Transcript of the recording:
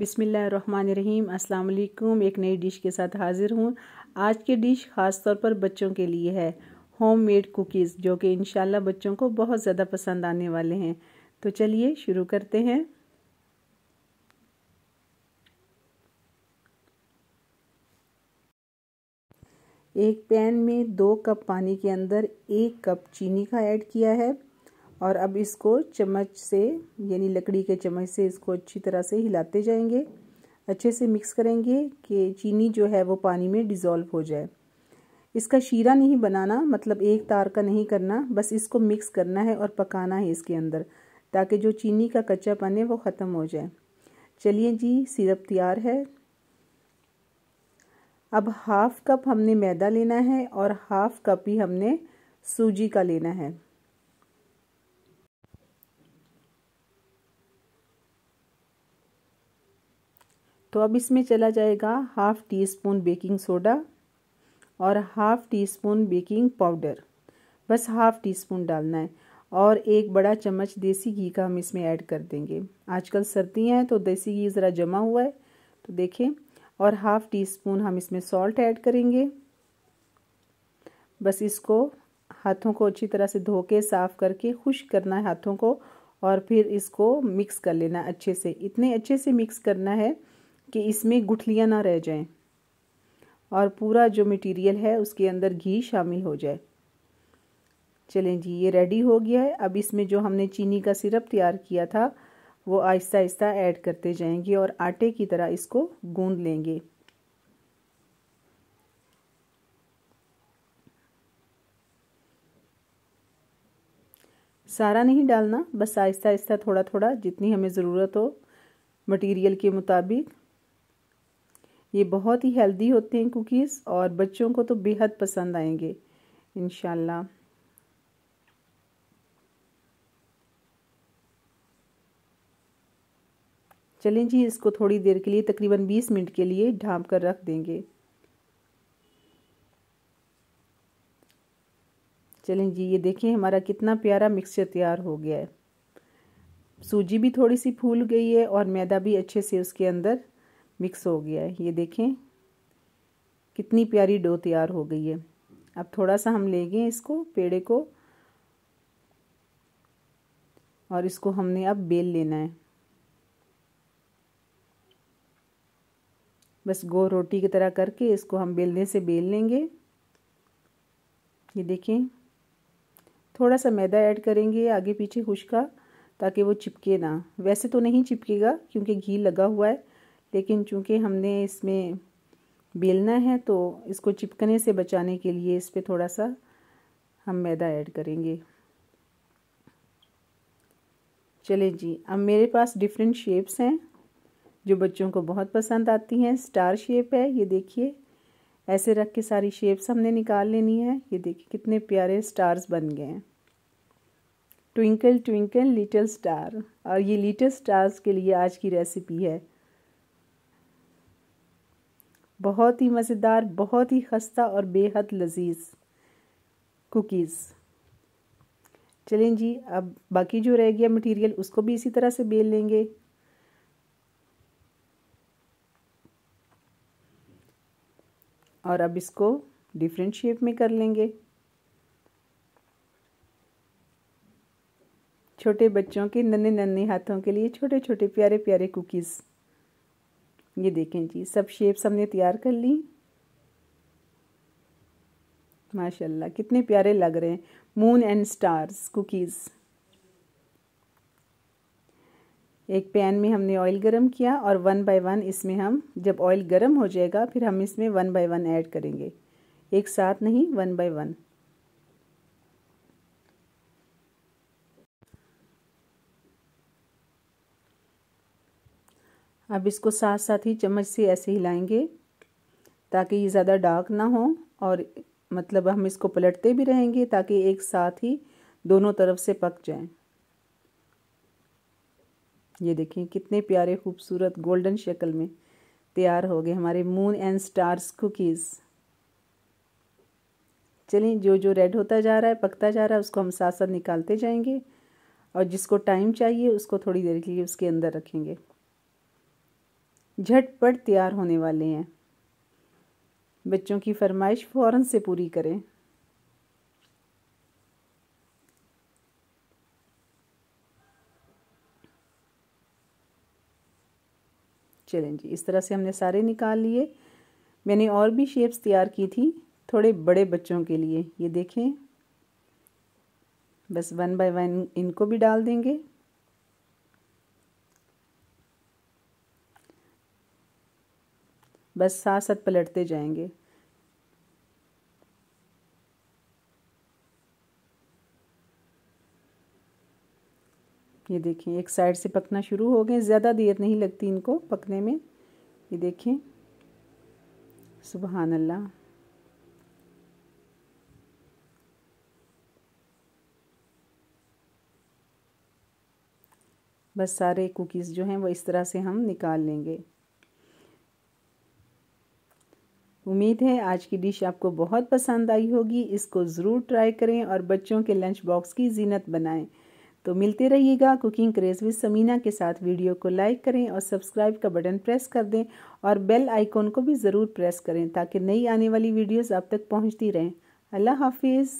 बिसमीम् अल्लाम एक नई डिश के साथ हाज़िर हूँ आज की डिश ख़ास तौर पर बच्चों के लिए है होम मेड कुकीज़ जो कि इन बच्चों को बहुत ज़्यादा पसंद आने वाले हैं तो चलिए शुरू करते हैं एक पैन में दो कप पानी के अंदर एक कप चीनी का ऐड किया है और अब इसको चम्मच से यानी लकड़ी के चम्मच से इसको अच्छी तरह से हिलाते जाएंगे अच्छे से मिक्स करेंगे कि चीनी जो है वो पानी में डिज़ोल्व हो जाए इसका शीरा नहीं बनाना मतलब एक तार का नहीं करना बस इसको मिक्स करना है और पकाना है इसके अंदर ताकि जो चीनी का पन है वो ख़त्म हो जाए चलिए जी सिरप तैयार है अब हाफ़ कप हमने मैदा लेना है और हाफ़ कप ही हमने सूजी का लेना है तो अब इसमें चला जाएगा half teaspoon baking soda और half teaspoon baking powder बस हाफ टी स्पून डालना है और एक बड़ा चम्मच देसी घी का हम इसमें ऐड कर देंगे आजकल सर्दियाँ हैं तो देसी घी ज़रा जमा हुआ है तो देखें और हाफ टी स्पून हम इसमें सॉल्ट ऐड करेंगे बस इसको हाथों को अच्छी तरह से धो के साफ़ करके खुश करना है हाथों को और फिर इसको मिक्स कर लेना अच्छे से इतने अच्छे से मिक्स करना है कि इसमें गुठलियाँ ना रह जाएं और पूरा जो मटेरियल है उसके अंदर घी शामिल हो जाए चलें जी ये रेडी हो गया है अब इसमें जो हमने चीनी का सिरप तैयार किया था वो आहिस्ता आहिस्ता ऐड करते जाएंगे और आटे की तरह इसको गूंद लेंगे सारा नहीं डालना बस आहिस्ता आहिस्ता थोड़ा थोड़ा जितनी हमें ज़रूरत हो मटेरियल के मुताबिक ये बहुत ही हेल्दी होते हैं कुकीज़ और बच्चों को तो बेहद पसंद आएंगे इन चलें जी इसको थोड़ी देर के लिए तकरीबन 20 मिनट के लिए ढांप कर रख देंगे चलें जी ये देखें हमारा कितना प्यारा मिक्सचर तैयार हो गया है सूजी भी थोड़ी सी फूल गई है और मैदा भी अच्छे से उसके अंदर मिक्स हो गया है ये देखें कितनी प्यारी डो तैयार हो गई है अब थोड़ा सा हम लेंगे इसको पेड़े को और इसको हमने अब बेल लेना है बस गो रोटी की तरह करके इसको हम बेलने से बेल लेंगे ये देखें थोड़ा सा मैदा ऐड करेंगे आगे पीछे खुश का ताकि वो चिपके ना वैसे तो नहीं चिपकेगा क्योंकि घी लगा हुआ है लेकिन चूंकि हमने इसमें बेलना है तो इसको चिपकने से बचाने के लिए इस पर थोड़ा सा हम मैदा ऐड करेंगे चले जी अब मेरे पास डिफरेंट शेप्स हैं जो बच्चों को बहुत पसंद आती हैं स्टार शेप है ये देखिए ऐसे रख के सारी शेप्स हमने निकाल लेनी है ये देखिए कितने प्यारे स्टार्स बन गए हैं ट्विंकल ट्विंकल लिटिल स्टार और ये लिटिल स्टार्स के लिए आज की रेसिपी है बहुत ही मज़ेदार बहुत ही खस्ता और बेहद लजीज कुकीज़ चलें जी अब बाकी जो रह गया मटेरियल उसको भी इसी तरह से बेल लेंगे और अब इसको डिफरेंट शेप में कर लेंगे छोटे बच्चों के नन्हे नन्हे हाथों के लिए छोटे छोटे प्यारे प्यारे कुकीज़ ये देखें जी सब शेप्स हमने तैयार कर ली माशाल्लाह कितने प्यारे लग रहे हैं मून एंड स्टार्स कुकीज़ एक पैन में हमने ऑयल गरम किया और वन बाय वन इसमें हम जब ऑयल गरम हो जाएगा फिर हम इसमें वन बाय वन ऐड करेंगे एक साथ नहीं वन बाय वन अब इसको साथ साथ ही चम्मच से ऐसे हिलाएंगे ताकि ये ज़्यादा डार्क ना हो और मतलब हम इसको पलटते भी रहेंगे ताकि एक साथ ही दोनों तरफ से पक जाए ये देखिए कितने प्यारे खूबसूरत गोल्डन शक्ल में तैयार हो गए हमारे मून एंड स्टार्स कुकीज़ चलिए जो जो रेड होता जा रहा है पकता जा रहा है उसको हम साथ साथ निकालते जाएंगे और जिसको टाइम चाहिए उसको थोड़ी देर के लिए उसके अंदर रखेंगे झटपट तैयार होने वाले हैं बच्चों की फरमाइश फ़ौर से पूरी करें चलें जी इस तरह से हमने सारे निकाल लिए मैंने और भी शेप्स तैयार की थी थोड़े बड़े बच्चों के लिए ये देखें बस वन बाय वन इनको भी डाल देंगे बस साथ साथ पलटते जाएंगे ये देखें एक साइड से पकना शुरू हो गए ज़्यादा देर नहीं लगती इनको पकने में ये देखें सुबहान अल्लाह बस सारे कुकीज़ जो हैं वो इस तरह से हम निकाल लेंगे उम्मीद है आज की डिश आपको बहुत पसंद आई होगी इसको ज़रूर ट्राई करें और बच्चों के लंच बॉक्स की जीनत बनाएं तो मिलते रहिएगा कुकिंग क्रेज विद समीना के साथ वीडियो को लाइक करें और सब्सक्राइब का बटन प्रेस कर दें और बेल आइकॉन को भी ज़रूर प्रेस करें ताकि नई आने वाली वीडियोस आप तक पहुंचती रहें अल्लाह हाफिज़